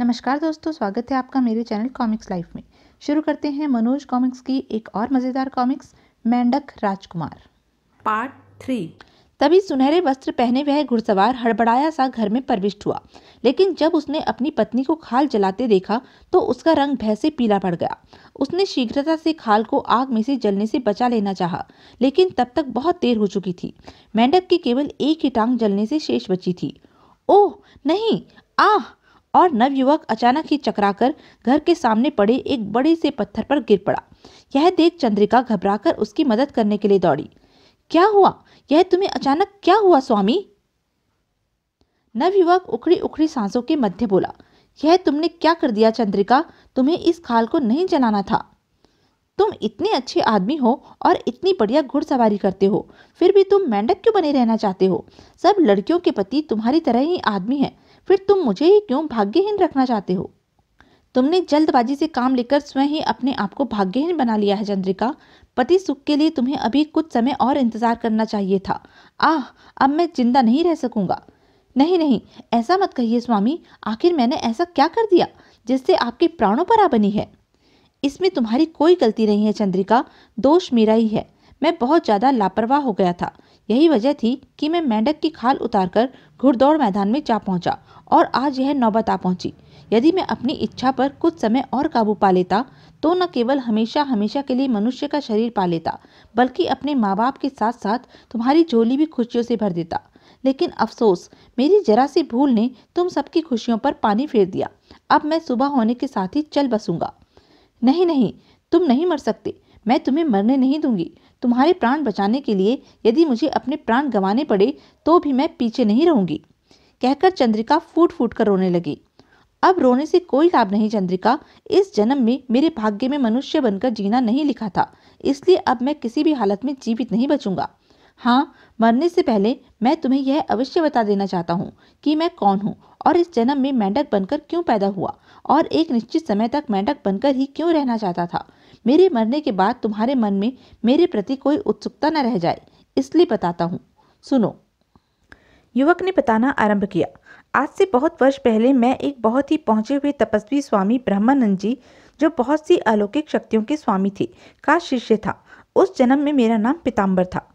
नमस्कार दोस्तों स्वागत है आपका मेरे चैनल कॉमिक्स लाइफ में शुरू करते हैं मनोज कॉमिक्स की एक और मज़ेदार कॉमिक्स मेंढक राजकुमार पार्ट थ्री तभी सुनहरे वस्त्र पहने वह घुड़सवार हड़बड़ाया सा घर में प्रविष्ट हुआ लेकिन जब उसने अपनी पत्नी को खाल जलाते देखा तो उसका रंग भय से पीला पड़ गया उसने शीघ्रता से खाल को आग में से जलने से बचा लेना चाहा लेकिन तब तक बहुत देर हो चुकी थी मेंढक की केवल एक ही टांग जलने से शेष बची थी ओह नहीं आह और नवयुवक अचानक ही चकराकर घर के सामने पड़े एक बड़े से पत्थर पर गिर पड़ा यह देख चंद्रिका घबराकर उसकी मदद करने के लिए दौड़ी क्या हुआ यह तुम्हें अचानक क्या हुआ स्वामी नवयुवक उखड़ी उखड़ी सांसों के मध्य बोला यह तुमने क्या कर दिया चंद्रिका तुम्हें इस खाल को नहीं जलाना था तुम इतने अच्छे आदमी हो और इतनी बढ़िया घुड़सवारी करते हो फिर भी तुम मेंढक क्यों बने रहना चाहते हो सब लड़कियों के पति तुम्हारी तरह ही आदमी हैं फिर तुम मुझे ही क्यों भाग्यहीन रखना चाहते हो तुमने जल्दबाजी से काम लेकर स्वयं ही अपने आप को भाग्यहीन बना लिया है चंद्रिका पति सुख के लिए तुम्हें अभी कुछ समय और इंतजार करना चाहिए था आह अब मैं जिंदा नहीं रह सकूंगा नहीं नहीं ऐसा मत कहिए स्वामी आखिर मैंने ऐसा क्या कर दिया जिससे आपके प्राणों पर आ बनी है इसमें तुम्हारी कोई गलती नहीं है चंद्रिका दोष मेरा ही है मैं बहुत ज़्यादा लापरवाह हो गया था यही वजह थी कि मैं मेंढक की खाल उतारकर घुड़दौड़ मैदान में जा पहुंचा और आज यह नौबत आ पहुंची यदि मैं अपनी इच्छा पर कुछ समय और काबू पा लेता तो न केवल हमेशा हमेशा के लिए मनुष्य का शरीर पा लेता बल्कि अपने माँ बाप के साथ साथ तुम्हारी झोली भी खुशियों से भर देता लेकिन अफसोस मेरी जरा सी भूल ने तुम सबकी खुशियों पर पानी फेर दिया अब मैं सुबह होने के साथ ही चल बसूंगा नहीं नहीं तुम नहीं मर सकते मैं तुम्हें मरने नहीं दूंगी तुम्हारे प्राण बचाने के लिए यदि मुझे अपने प्राण गंवाने पड़े तो भी मैं पीछे नहीं रहूंगी कहकर चंद्रिका फूट फूट कर रोने लगी अब रोने से कोई लाभ नहीं चंद्रिका इस जन्म में मेरे भाग्य में मनुष्य बनकर जीना नहीं लिखा था इसलिए अब मैं किसी भी हालत में जीवित नहीं बचूंगा हाँ मरने से पहले मैं तुम्हें यह अवश्य बता देना चाहता हूँ कि मैं कौन हूँ और इस जन्म में मेंढक बनकर क्यों पैदा हुआ और एक निश्चित समय तक मेंढक बनकर ही क्यों रहना चाहता था मेरे मरने के बाद तुम्हारे मन में मेरे प्रति कोई उत्सुकता न रह जाए इसलिए बताता हूँ सुनो युवक ने बताना आरंभ किया आज से बहुत वर्ष पहले मैं एक बहुत ही पहुंचे हुए तपस्वी स्वामी ब्रह्मानंद जी जो बहुत सी अलौकिक शक्तियों के स्वामी थे का शिष्य था उस जन्म में मेरा नाम पिताम्बर था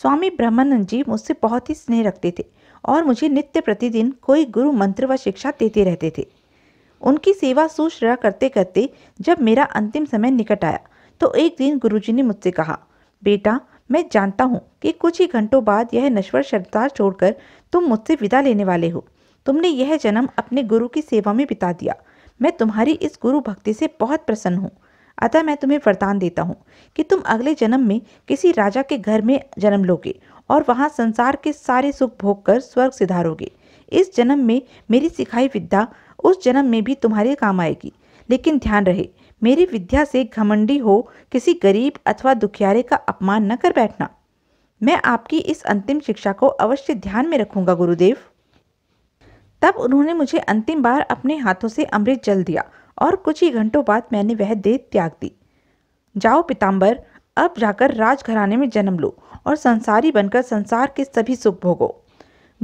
स्वामी ब्रह्मानंद जी मुझसे बहुत ही स्नेह रखते थे और मुझे नित्य प्रतिदिन कोई गुरु मंत्र व शिक्षा देते रहते थे उनकी सेवा सुश्रा करते करते जब मेरा अंतिम समय निकट आया तो एक दिन गुरुजी ने मुझसे कहा बेटा मैं जानता हूँ कि कुछ ही घंटों बाद यह नश्वर संसार छोड़कर तुम मुझसे विदा लेने वाले हो तुमने यह जन्म अपने गुरु की सेवा में बिता दिया मैं तुम्हारी इस गुरु भक्ति से बहुत प्रसन्न हूँ अतः मैं तुम्हें वरदान देता हूँ कि तुम अगले जन्म में किसी राजा के घर में जन्म लोगे और वहाँ संसार के सारे सुख भोग कर स्वर्ग सिधारोगे इस जन्म में मेरी सिखाई विद्या उस जन्म में भी तुम्हारे काम आएगी लेकिन ध्यान रहे मेरी विद्या से घमंडी हो किसी गरीब अथवा दुखियारे का अपमान न कर बैठना मैं आपकी इस अंतिम शिक्षा को अवश्य ध्यान में रखूंगा गुरुदेव तब उन्होंने मुझे अंतिम बार अपने हाथों से अमृत जल दिया और कुछ ही घंटों बाद मैंने वह देह त्याग दी जाओ पिताम्बर अब जाकर राजघराने में जन्म लो और संसारी बनकर संसार के सभी सुख भोगो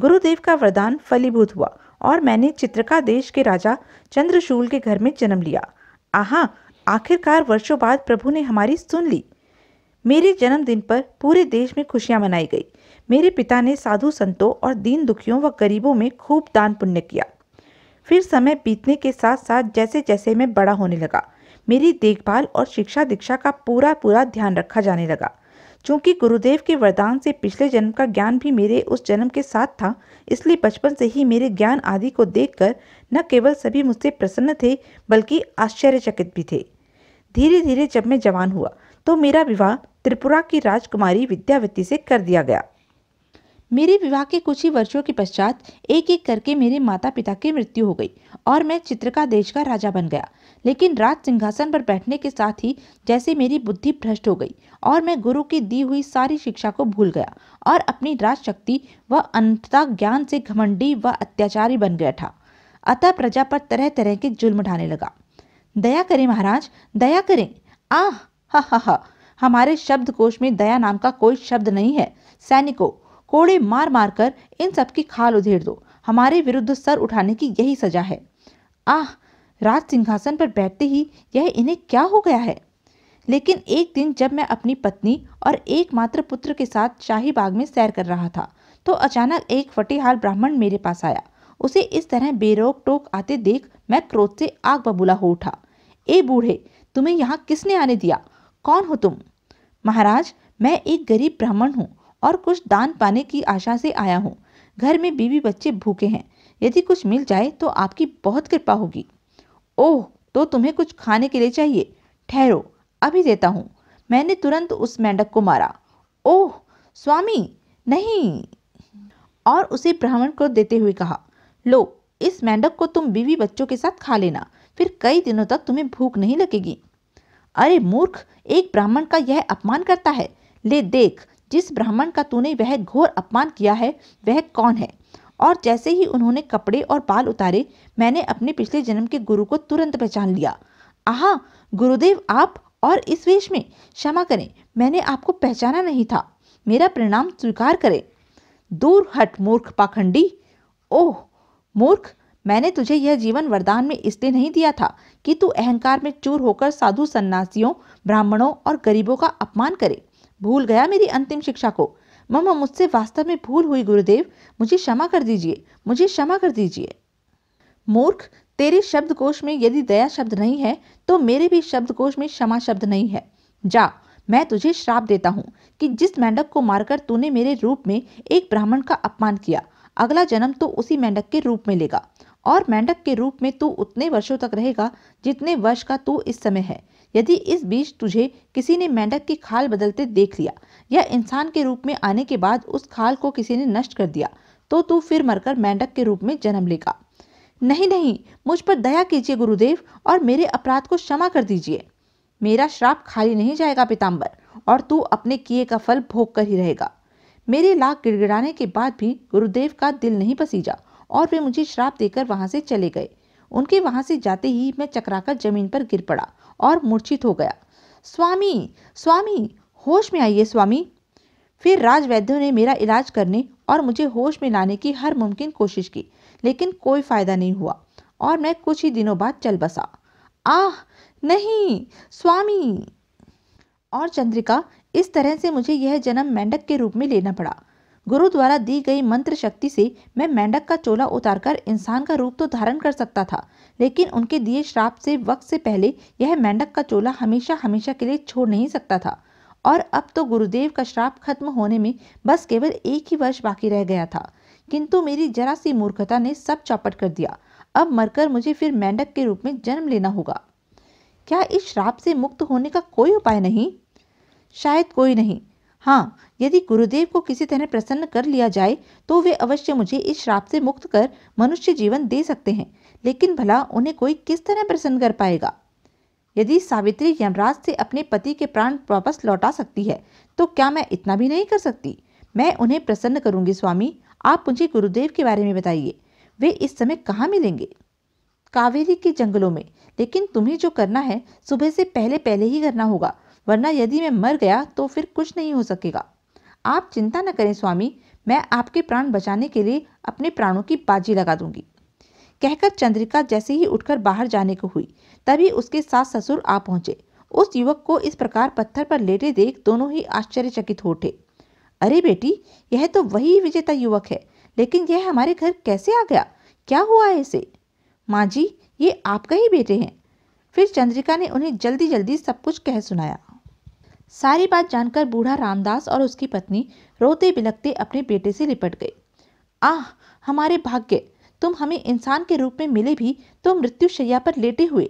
गुरुदेव का वरदान फलीभूत हुआ और मैंने चित्रका देश के राजा चंद्रशूल के घर में जन्म लिया आहा आखिरकार वर्षों बाद प्रभु ने हमारी सुन ली मेरे जन्मदिन पर पूरे देश में खुशियां मनाई गई मेरे पिता ने साधु संतों और दीन दुखियों व गरीबों में खूब दान पुण्य किया फिर समय बीतने के साथ साथ जैसे जैसे मैं बड़ा होने लगा मेरी देखभाल और शिक्षा दीक्षा का पूरा पूरा ध्यान रखा जाने लगा चूंकि गुरुदेव के वरदान से पिछले जन्म का ज्ञान भी मेरे उस जन्म के साथ था इसलिए बचपन से ही मेरे ज्ञान आदि को देखकर न केवल सभी मुझसे प्रसन्न थे बल्कि आश्चर्यचकित भी थे धीरे धीरे जब मैं जवान हुआ तो मेरा विवाह त्रिपुरा की राजकुमारी विद्यावती से कर दिया गया मेरे विवाह के कुछ ही वर्षों के पश्चात एक एक करके मेरे माता पिता की मृत्यु हो गई और मैं चित्रका देश का राजा बन गया लेकिन राज सिंहासन पर बैठने के साथ ही जैसे मेरी बुद्धि भ्रष्ट हो गई और मैं गुरु की दी हुई सारी शिक्षा को भूल गया और अपनी राजशक्ति व अंतता ज्ञान से घमंडी व अत्याचारी बन गया था अतः प्रजा पर तरह तरह के जुल्म ढाने लगा दया करें महाराज दया करें आह हा हा हा हमारे कोश में दया नाम का कोई शब्द नहीं है सैनिकों कोड़े मार मार कर इन सब की खाल उधेड़ दो हमारे विरुद्ध सर उठाने की यही सजा है आह राज सिंहासन पर बैठते ही यह इन्हें क्या हो गया है लेकिन एक दिन जब मैं अपनी पत्नी और एकमात्र पुत्र के साथ शाही बाग में सैर कर रहा था तो अचानक एक फटेहाल ब्राह्मण मेरे पास आया उसे इस तरह बेरोक टोक आते देख मैं क्रोध से आग बबूला हो उठा ए बूढ़े तुम्हें यहाँ किसने आने दिया कौन हो तुम महाराज मैं एक गरीब ब्राह्मण हूँ और कुछ दान पाने की आशा से आया हूँ घर में बीवी बच्चे भूखे हैं यदि कुछ मिल जाए तो आपकी बहुत कृपा होगी ओह तो तुम्हें कुछ खाने के लिए चाहिए ठहरो अभी देता हूँ मैंने तुरंत उस मेंढक को मारा ओह स्वामी नहीं और उसे ब्राह्मण को देते हुए कहा लो इस मेंढक को तुम बीवी बच्चों के साथ खा लेना फिर कई दिनों तक तुम्हें भूख नहीं लगेगी अरे मूर्ख एक ब्राह्मण का यह अपमान करता है ले देख जिस ब्राह्मण का तूने वह घोर अपमान किया है वह कौन है और जैसे ही उन्होंने कपड़े और बाल उतारे मैंने अपने पिछले जन्म के गुरु को तुरंत पहचान लिया आहा गुरुदेव आप और इस वेश में क्षमा करें मैंने आपको पहचाना नहीं था मेरा परिणाम स्वीकार करें दूर हट मूर्ख पाखंडी ओह मूर्ख मैंने तुझे यह जीवन वरदान में इसलिए नहीं दिया था कि तू अहंकार में चूर होकर साधु सन्यासियों ब्राह्मणों और गरीबों का अपमान करे भूल गया मेरी अंतिम शिक्षा को मम्मा मुझसे वास्तव में भूल हुई गुरुदेव मुझे क्षमा कर दीजिए मुझे क्षमा कर दीजिए मूर्ख तेरे शब्दकोश में यदि दया शब्द नहीं है तो मेरे भी शब्दकोश में क्षमा शब्द नहीं है जा मैं तुझे श्राप देता हूँ कि जिस मेंढक को मारकर तूने मेरे रूप में एक ब्राह्मण का अपमान किया अगला जन्म तो उसी मेंढक के रूप में लेगा और मेंढक के रूप में तू उतने वर्षों तक रहेगा जितने वर्ष का तू इस समय है यदि इस बीच तुझे किसी ने मेंढक की खाल बदलते देख लिया या इंसान के रूप में आने के बाद उस खाल को किसी ने नष्ट कर दिया तो तू फिर मरकर मेंढक के रूप में जन्म लेगा नहीं नहीं मुझ पर दया कीजिए गुरुदेव और मेरे अपराध को क्षमा कर दीजिए मेरा श्राप खाली नहीं जाएगा पिताम्बर और तू अपने किए का फल भोग कर ही रहेगा मेरे लाख गिड़गिड़ाने के बाद भी गुरुदेव का दिल नहीं पसीजा और वे मुझे श्राप देकर वहां से चले गए उनके वहां से जाते ही मैं चकराकर जमीन पर गिर पड़ा और मूर्छित हो गया स्वामी स्वामी होश में आइए स्वामी फिर राजवैद्यों ने मेरा इलाज करने और मुझे होश में लाने की हर मुमकिन कोशिश की लेकिन कोई फ़ायदा नहीं हुआ और मैं कुछ ही दिनों बाद चल बसा आह नहीं स्वामी और चंद्रिका इस तरह से मुझे यह जन्म मेंढक के रूप में लेना पड़ा गुरु द्वारा दी गई मंत्र शक्ति से मैं मेंढक का चोला उतारकर इंसान का रूप तो धारण कर सकता था लेकिन उनके दिए श्राप से वक्त से पहले यह मेंढक का चोला हमेशा हमेशा के लिए छोड़ नहीं सकता था और अब तो गुरुदेव का श्राप खत्म होने में बस केवल एक ही वर्ष बाकी रह गया था किंतु मेरी जरा सी मूर्खता ने सब चौपट कर दिया अब मरकर मुझे फिर मेंढक के रूप में जन्म लेना होगा क्या इस श्राप से मुक्त होने का कोई उपाय नहीं शायद कोई नहीं हाँ यदि गुरुदेव को किसी तरह प्रसन्न कर लिया जाए तो वे अवश्य मुझे इस श्राप से मुक्त कर मनुष्य जीवन दे सकते हैं लेकिन भला उन्हें कोई किस तरह प्रसन्न कर पाएगा यदि सावित्री यमराज से अपने पति के प्राण वापस लौटा सकती है तो क्या मैं इतना भी नहीं कर सकती मैं उन्हें प्रसन्न करूंगी स्वामी आप मुझे गुरुदेव के बारे में बताइए वे इस समय कहाँ मिलेंगे कावेरी के जंगलों में लेकिन तुम्हें जो करना है सुबह से पहले पहले ही करना होगा वरना यदि मैं मर गया तो फिर कुछ नहीं हो सकेगा आप चिंता न करें स्वामी मैं आपके प्राण बचाने के लिए अपने प्राणों की बाजी लगा दूंगी कहकर चंद्रिका जैसे ही उठकर बाहर जाने को हुई तभी उसके सास ससुर आ पहुंचे उस युवक को इस प्रकार पत्थर पर लेटे देख दोनों ही आश्चर्यचकित हो उठे अरे बेटी यह तो वही विजेता युवक है लेकिन यह हमारे घर कैसे आ गया क्या हुआ है इसे माँ जी ये आपका ही बेटे हैं फिर चंद्रिका ने उन्हें जल्दी जल्दी सब कुछ कह सुनाया सारी बात जानकर बूढ़ा रामदास और उसकी पत्नी रोते बिलकते अपने बेटे से लिपट गए आह हमारे भाग्य तुम हमें इंसान के रूप में मिले भी तो मृत्युशैया पर लेटे हुए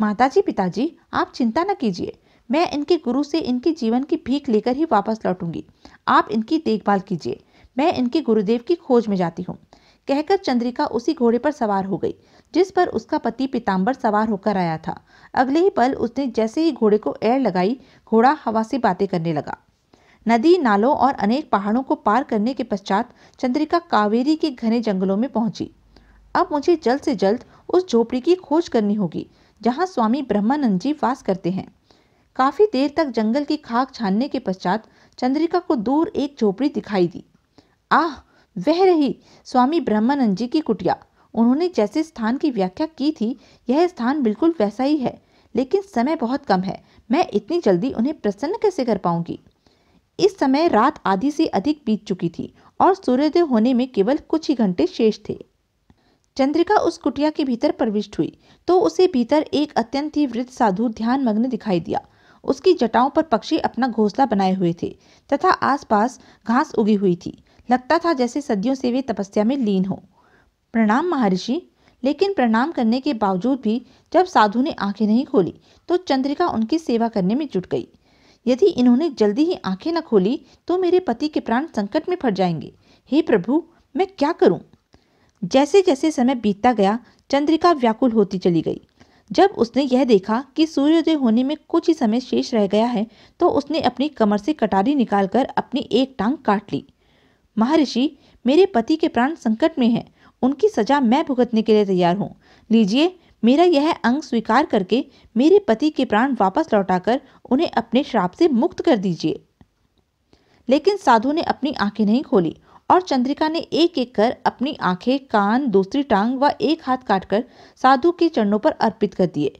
माताजी पिताजी आप चिंता न कीजिए मैं इनके गुरु से इनके जीवन की भीख लेकर ही वापस लौटूंगी आप इनकी देखभाल कीजिए मैं इनके गुरुदेव की खोज में जाती हूँ कहकर चंद्रिका उसी घोड़े पर सवार हो गई जिस पर उसका पति पीताम्बर सवार होकर आया था अगले ही पल उसने जैसे ही घोड़े को एड़ लगाई घोड़ा हवा से बातें करने लगा नदी नालों और अनेक पहाड़ों को पार करने के पश्चात चंद्रिका कावेरी के घने जंगलों में पहुंची अब मुझे जल्द से जल्द उस झोपड़ी की खोज करनी होगी जहां स्वामी ब्रह्मानंद जी वास करते हैं काफी देर तक जंगल की खाक छानने के पश्चात चंद्रिका को दूर एक झोपड़ी दिखाई दी आह वह रही स्वामी ब्रह्मानंद जी की कुटिया उन्होंने जैसे स्थान की व्याख्या की थी यह स्थान बिल्कुल वैसा ही है लेकिन समय बहुत कम है मैं इतनी जल्दी उन्हें प्रसन्न कैसे कर पाऊंगी इस समय रात आधी से अधिक बीत चुकी थी और सूर्योदय होने में केवल कुछ ही घंटे शेष थे चंद्रिका उस कुटिया के भीतर प्रविष्ट हुई तो उसे भीतर एक अत्यंत ही वृद्ध साधु ध्यान मग्न दिखाई दिया उसकी जटाओं पर पक्षी अपना घोंसला बनाए हुए थे तथा आसपास घास उगी हुई थी लगता था जैसे सदियों से वे तपस्या में लीन हों प्रणाम महर्षि लेकिन प्रणाम करने के बावजूद भी जब साधु ने आंखें नहीं खोली तो चंद्रिका उनकी सेवा करने में जुट गई यदि इन्होंने जल्दी ही आंखें न खोली तो मेरे पति के प्राण संकट में फट जाएंगे हे प्रभु मैं क्या करूं? जैसे जैसे समय बीतता गया चंद्रिका व्याकुल होती चली गई जब उसने यह देखा कि सूर्योदय होने में कुछ ही समय शेष रह गया है तो उसने अपनी कमर से कटारी निकालकर अपनी एक टांग काट ली महर्षि मेरे पति के प्राण संकट में हैं उनकी सजा मैं भुगतने के लिए तैयार हूँ लीजिए मेरा यह अंग स्वीकार करके मेरे पति के प्राण वापस लौटाकर उन्हें अपने श्राप से मुक्त कर दीजिए लेकिन साधु ने अपनी आंखें नहीं खोली और चंद्रिका ने एक एक कर अपनी आंखें कान दूसरी टांग व एक हाथ काटकर साधु के चरणों पर अर्पित कर दिए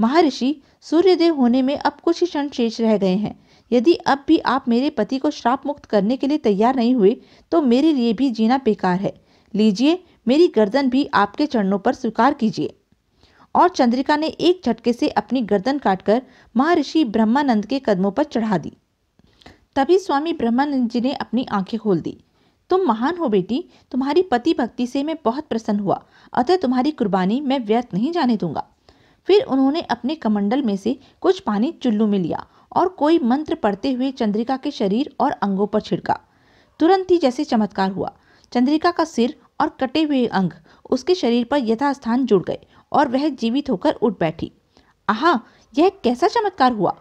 महर्षि सूर्यदेव होने में अब कुछ ही क्षण शेष रह गए हैं यदि अब भी आप मेरे पति को श्राप मुक्त करने के लिए तैयार नहीं हुए तो मेरे लिए भी जीना बेकार है लीजिए मेरी गर्दन भी आपके चरणों पर स्वीकार कीजिए और चंद्रिका ने एक झटके से अपनी गर्दन काटकर महर्षि ब्रह्मानंद के कदमों पर चढ़ा दी तभी स्वामी ब्रह्मानंद जी ने अपनी आंखें खोल दी तुम महान हो बेटी तुम्हारी पति भक्ति से मैं बहुत प्रसन्न हुआ अतः तुम्हारी कुर्बानी मैं व्यर्थ नहीं जाने दूंगा फिर उन्होंने अपने कमंडल में से कुछ पानी चुल्लू में लिया और कोई मंत्र पढ़ते हुए चंद्रिका के शरीर और अंगों पर छिड़का तुरंत ही जैसे चमत्कार हुआ चंद्रिका का सिर और कटे हुए अंग उसके शरीर पर यथास्थान जुड़ गए और वह जीवित होकर उठ बैठी आहा यह कैसा चमत्कार हुआ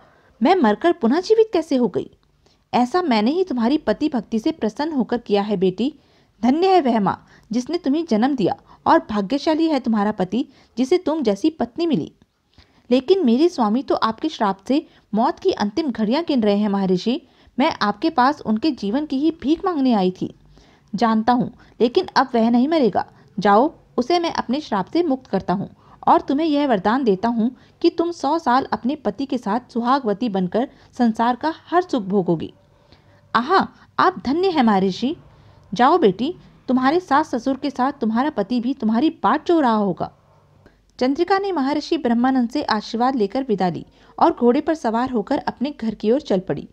मैं मरकर पुनः जीवित कैसे हो गई ऐसा मैंने ही तुम्हारी पति भक्ति से प्रसन्न होकर किया है बेटी धन्य है वह माँ जिसने तुम्हें जन्म दिया और भाग्यशाली है तुम्हारा पति जिसे तुम जैसी पत्नी मिली लेकिन मेरे स्वामी तो आपके श्राप से मौत की अंतिम घड़ियां गिन रहे हैं महर्षि मैं आपके पास उनके जीवन की ही भीख मांगने आई थी जानता हूँ लेकिन अब वह नहीं मरेगा जाओ उसे मैं अपने श्राप से मुक्त करता हूँ और तुम्हें यह वरदान देता हूँ कि तुम सौ साल अपने पति के साथ सुहागवती बनकर संसार का हर सुख भोगोगी आहा आप धन्य हैं महर्षि जाओ बेटी तुम्हारे सास ससुर के साथ तुम्हारा पति भी तुम्हारी बात चो रहा होगा चंद्रिका ने महर्षि ब्रह्मानंद से आशीर्वाद लेकर विदा ली और घोड़े पर सवार होकर अपने घर की ओर चल पड़ी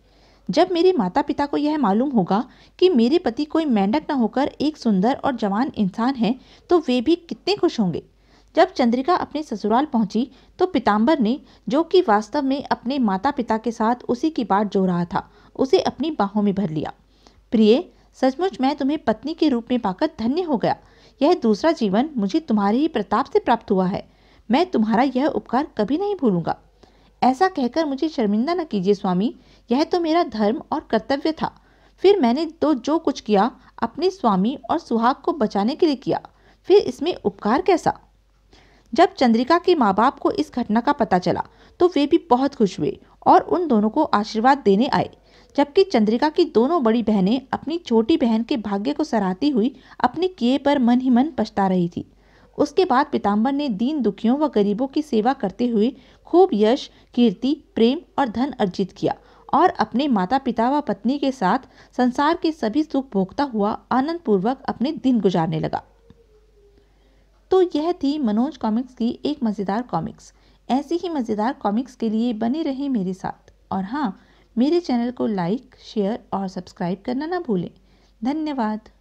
जब मेरे माता पिता को यह मालूम होगा कि मेरे पति कोई मेंढक न होकर एक सुंदर और जवान इंसान है तो वे भी कितने खुश होंगे जब चंद्रिका अपने ससुराल पहुंची तो पिताम्बर ने जो कि वास्तव में अपने माता पिता के साथ उसी की बात जो रहा था उसे अपनी बाहों में भर लिया प्रिय सचमुच मैं तुम्हें पत्नी के रूप में पाकर धन्य हो गया यह दूसरा जीवन मुझे तुम्हारे ही प्रताप से प्राप्त हुआ है मैं तुम्हारा यह उपकार कभी नहीं भूलूंगा ऐसा कहकर मुझे शर्मिंदा न कीजिए स्वामी यह तो मेरा धर्म और कर्तव्य था फिर मैंने तो जो कुछ किया अपने स्वामी और सुहाग को बचाने के लिए किया फिर इसमें उपकार कैसा जब चंद्रिका के माँ बाप को इस घटना का पता चला तो वे भी बहुत खुश हुए और उन दोनों को आशीर्वाद देने आए जबकि चंद्रिका की दोनों बड़ी बहनें अपनी छोटी बहन के भाग्य को सराहती हुई अपने किए पर मन ही मन पछता रही थी उसके बाद पीताम्बर ने दीन दुखियों व गरीबों की सेवा करते हुए खूब यश कीर्ति प्रेम और धन अर्जित किया और अपने माता पिता व पत्नी के साथ संसार के सभी सुख भोगता हुआ आनंद पूर्वक अपने दिन गुजारने लगा तो यह थी मनोज कॉमिक्स की एक मज़ेदार कॉमिक्स ऐसी ही मज़ेदार कॉमिक्स के लिए बने रहें मेरे साथ और हाँ मेरे चैनल को लाइक शेयर और सब्सक्राइब करना ना भूलें धन्यवाद